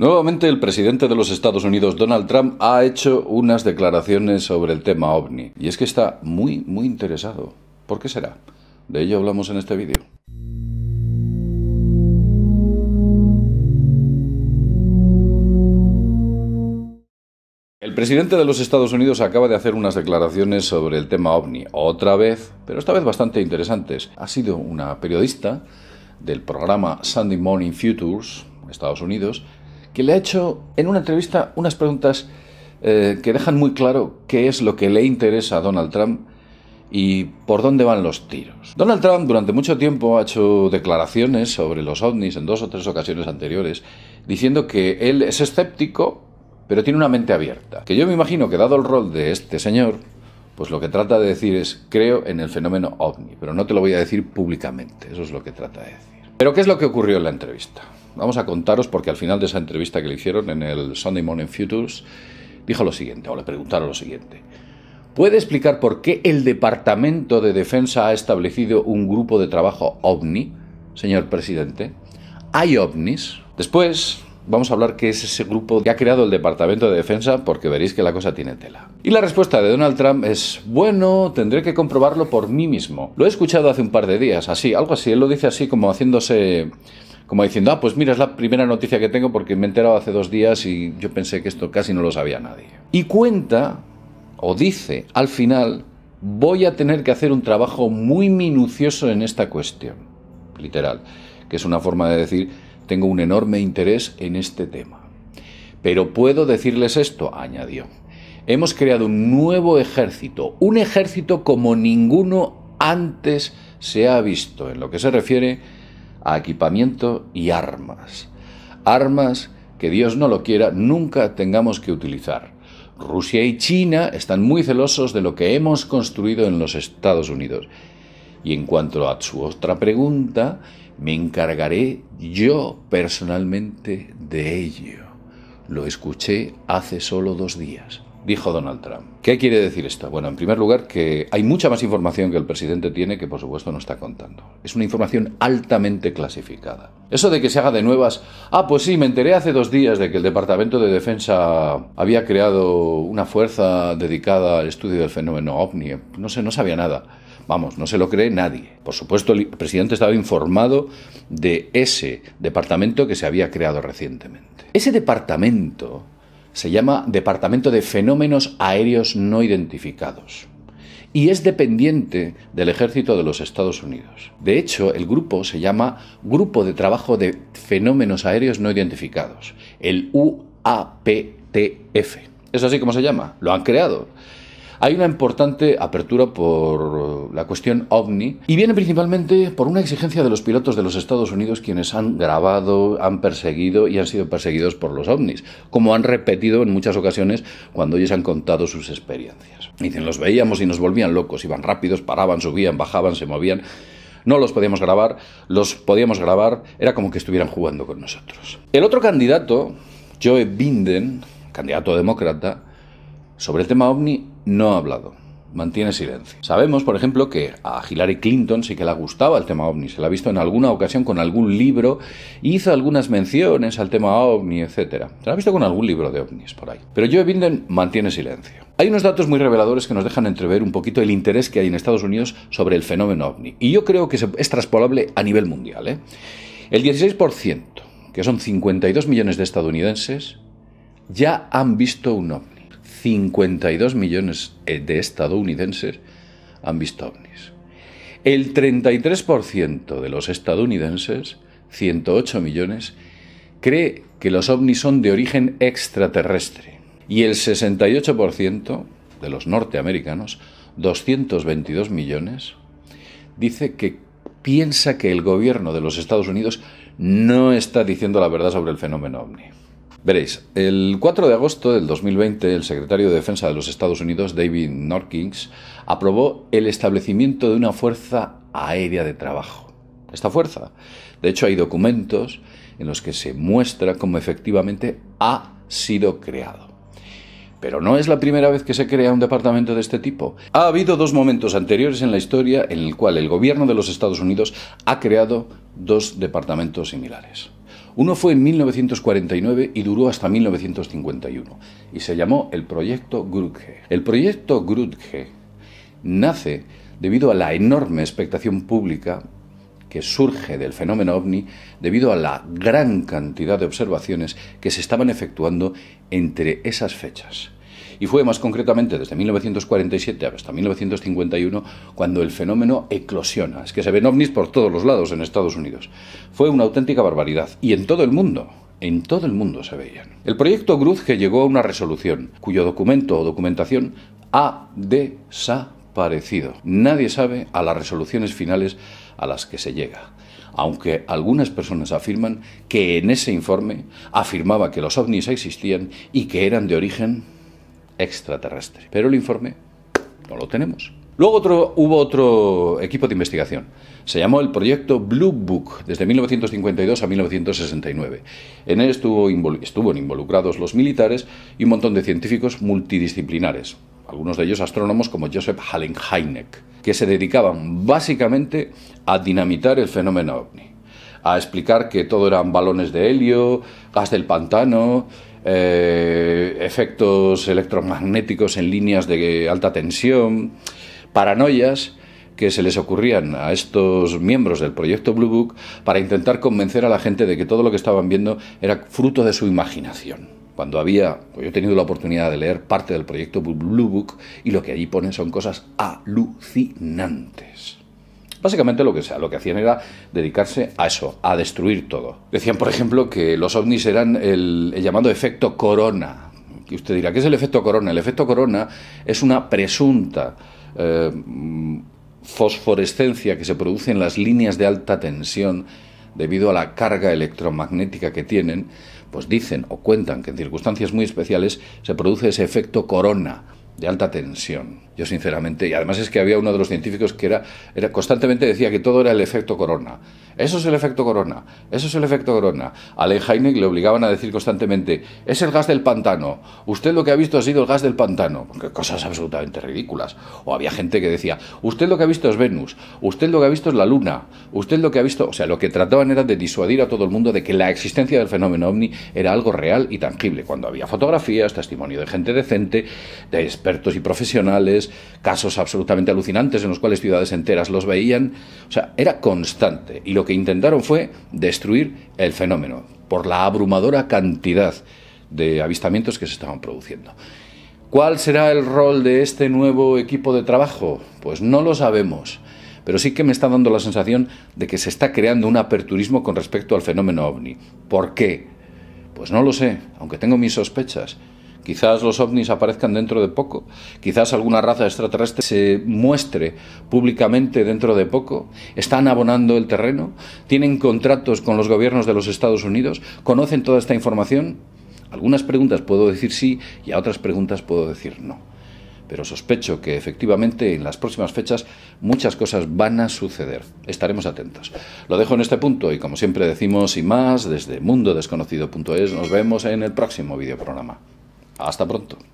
Nuevamente el presidente de los Estados Unidos, Donald Trump, ha hecho unas declaraciones sobre el tema ovni. Y es que está muy, muy interesado. ¿Por qué será? De ello hablamos en este vídeo. El presidente de los Estados Unidos acaba de hacer unas declaraciones sobre el tema ovni, otra vez, pero esta vez bastante interesantes. Ha sido una periodista del programa Sunday Morning Futures, Estados Unidos, que le ha hecho en una entrevista unas preguntas eh, que dejan muy claro qué es lo que le interesa a Donald Trump y por dónde van los tiros. Donald Trump durante mucho tiempo ha hecho declaraciones sobre los ovnis en dos o tres ocasiones anteriores, diciendo que él es escéptico, pero tiene una mente abierta. Que yo me imagino que dado el rol de este señor, pues lo que trata de decir es creo en el fenómeno ovni, pero no te lo voy a decir públicamente, eso es lo que trata de decir. Pero ¿qué es lo que ocurrió en la entrevista? Vamos a contaros porque al final de esa entrevista que le hicieron en el Sunday Morning Futures, dijo lo siguiente, o le preguntaron lo siguiente. ¿Puede explicar por qué el Departamento de Defensa ha establecido un grupo de trabajo ovni, señor presidente? ¿Hay ovnis? Después, vamos a hablar qué es ese grupo que ha creado el Departamento de Defensa, porque veréis que la cosa tiene tela. Y la respuesta de Donald Trump es, bueno, tendré que comprobarlo por mí mismo. Lo he escuchado hace un par de días, así, algo así, él lo dice así como haciéndose como diciendo, ah, pues mira, es la primera noticia que tengo porque me he enterado hace dos días y yo pensé que esto casi no lo sabía nadie. Y cuenta, o dice, al final, voy a tener que hacer un trabajo muy minucioso en esta cuestión, literal, que es una forma de decir, tengo un enorme interés en este tema. Pero puedo decirles esto, añadió. Hemos creado un nuevo ejército, un ejército como ninguno antes se ha visto en lo que se refiere a equipamiento y armas. Armas que Dios no lo quiera, nunca tengamos que utilizar. Rusia y China están muy celosos de lo que hemos construido en los Estados Unidos. Y en cuanto a su otra pregunta, me encargaré yo personalmente de ello. Lo escuché hace solo dos días dijo Donald Trump. ¿Qué quiere decir esto? Bueno, en primer lugar, que hay mucha más información que el presidente tiene que, por supuesto, no está contando. Es una información altamente clasificada. Eso de que se haga de nuevas, ah, pues sí, me enteré hace dos días de que el Departamento de Defensa había creado una fuerza dedicada al estudio del fenómeno ovni. No sé, no sabía nada. Vamos, no se lo cree nadie. Por supuesto, el presidente estaba informado de ese departamento que se había creado recientemente. Ese departamento se llama Departamento de Fenómenos Aéreos No Identificados y es dependiente del ejército de los Estados Unidos. De hecho, el grupo se llama Grupo de Trabajo de Fenómenos Aéreos No Identificados, el UAPTF. ¿Es así como se llama? Lo han creado. Hay una importante apertura por la cuestión ovni y viene principalmente por una exigencia de los pilotos de los Estados Unidos quienes han grabado, han perseguido y han sido perseguidos por los ovnis, como han repetido en muchas ocasiones cuando ellos han contado sus experiencias. Dicen, los veíamos y nos volvían locos, iban rápidos, paraban, subían, bajaban, se movían. No los podíamos grabar, los podíamos grabar, era como que estuvieran jugando con nosotros. El otro candidato, Joe Binden, candidato demócrata, sobre el tema ovni no ha hablado, mantiene silencio. Sabemos, por ejemplo, que a Hillary Clinton sí que le gustaba el tema ovni, se la ha visto en alguna ocasión con algún libro, hizo algunas menciones al tema ovni, etc. Se la ha visto con algún libro de ovnis por ahí. Pero Joe Biden mantiene silencio. Hay unos datos muy reveladores que nos dejan entrever un poquito el interés que hay en Estados Unidos sobre el fenómeno ovni. Y yo creo que es traspolable a nivel mundial. ¿eh? El 16%, que son 52 millones de estadounidenses, ya han visto un ovni. 52 millones eh, de estadounidenses han visto ovnis. El 33% de los estadounidenses, 108 millones, cree que los ovnis son de origen extraterrestre. Y el 68% de los norteamericanos, 222 millones, dice que piensa que el gobierno de los Estados Unidos no está diciendo la verdad sobre el fenómeno ovni. Veréis, el 4 de agosto del 2020, el secretario de Defensa de los Estados Unidos, David Norkings, aprobó el establecimiento de una fuerza aérea de trabajo. Esta fuerza. De hecho, hay documentos en los que se muestra cómo efectivamente ha sido creado. Pero no es la primera vez que se crea un departamento de este tipo. Ha habido dos momentos anteriores en la historia en el cual el gobierno de los Estados Unidos ha creado dos departamentos similares. Uno fue en 1949 y duró hasta 1951 y se llamó el Proyecto Grudge. El Proyecto Grudge nace debido a la enorme expectación pública que surge del fenómeno ovni debido a la gran cantidad de observaciones que se estaban efectuando entre esas fechas y fue más concretamente desde 1947 hasta 1951 cuando el fenómeno eclosiona. Es que se ven ovnis por todos los lados en Estados Unidos. Fue una auténtica barbaridad y en todo el mundo. En todo el mundo se veían. El proyecto Gruzge llegó a una resolución, cuyo documento o documentación ha desaparecido. Nadie sabe a las resoluciones finales a las que se llega aunque algunas personas afirman que en ese informe afirmaba que los ovnis existían y que eran de origen extraterrestre. Pero el informe no lo tenemos. Luego otro, hubo otro equipo de investigación. Se llamó el proyecto Blue Book, desde 1952 a 1969. En él estuvo estuvieron involucrados los militares y un montón de científicos multidisciplinares, algunos de ellos astrónomos como Joseph Hallen heineck que se dedicaban básicamente a dinamitar el fenómeno ovni, a explicar que todo eran balones de helio, gas del pantano, eh, efectos electromagnéticos en líneas de alta tensión, paranoias que se les ocurrían a estos miembros del proyecto Blue Book para intentar convencer a la gente de que todo lo que estaban viendo era fruto de su imaginación cuando había, pues yo he tenido la oportunidad de leer parte del proyecto Blue Book y lo que allí pone son cosas alucinantes. Básicamente lo que, sea, lo que hacían era dedicarse a eso, a destruir todo. Decían, por ejemplo, que los ovnis eran el, llamado efecto corona. Y usted dirá, ¿qué es el efecto corona? El efecto corona es una presunta... Eh, fosforescencia que se produce en las líneas de alta tensión debido a la carga electromagnética que tienen, pues dicen o cuentan que en circunstancias muy especiales se produce ese efecto corona de alta tensión. Yo sinceramente, y además es que había uno de los científicos que era, era constantemente decía que todo era el efecto corona. Eso es el efecto corona, eso es el efecto corona. A Heineck le obligaban a decir constantemente, es el gas del pantano, usted lo que ha visto ha sido el gas del pantano, cosas absolutamente ridículas. O había gente que decía, usted lo que ha visto es Venus, usted lo que ha visto es la luna, usted lo que ha visto, o sea, lo que trataban era de disuadir a todo el mundo de que la existencia del fenómeno ovni era algo real y tangible, cuando había fotografías, testimonio de gente decente, de expertos y profesionales, casos absolutamente alucinantes en los cuales ciudades enteras los veían. O sea, era constante y lo que intentaron fue destruir el fenómeno por la abrumadora cantidad de avistamientos que se estaban produciendo. ¿Cuál será el rol de este nuevo equipo de trabajo? Pues no lo sabemos pero sí que me está dando la sensación de que se está creando un aperturismo con respecto al fenómeno ovni. ¿Por qué? Pues no lo sé, aunque tengo mis sospechas. Quizás los ovnis aparezcan dentro de poco. Quizás alguna raza extraterrestre se muestre públicamente dentro de poco. Están abonando el terreno. Tienen contratos con los gobiernos de los Estados Unidos. Conocen toda esta información. Algunas preguntas puedo decir sí y a otras preguntas puedo decir no. Pero sospecho que efectivamente en las próximas fechas muchas cosas van a suceder. Estaremos atentos. Lo dejo en este punto y como siempre decimos y más desde mundodesconocido.es nos vemos en el próximo videoprograma. Hasta pronto.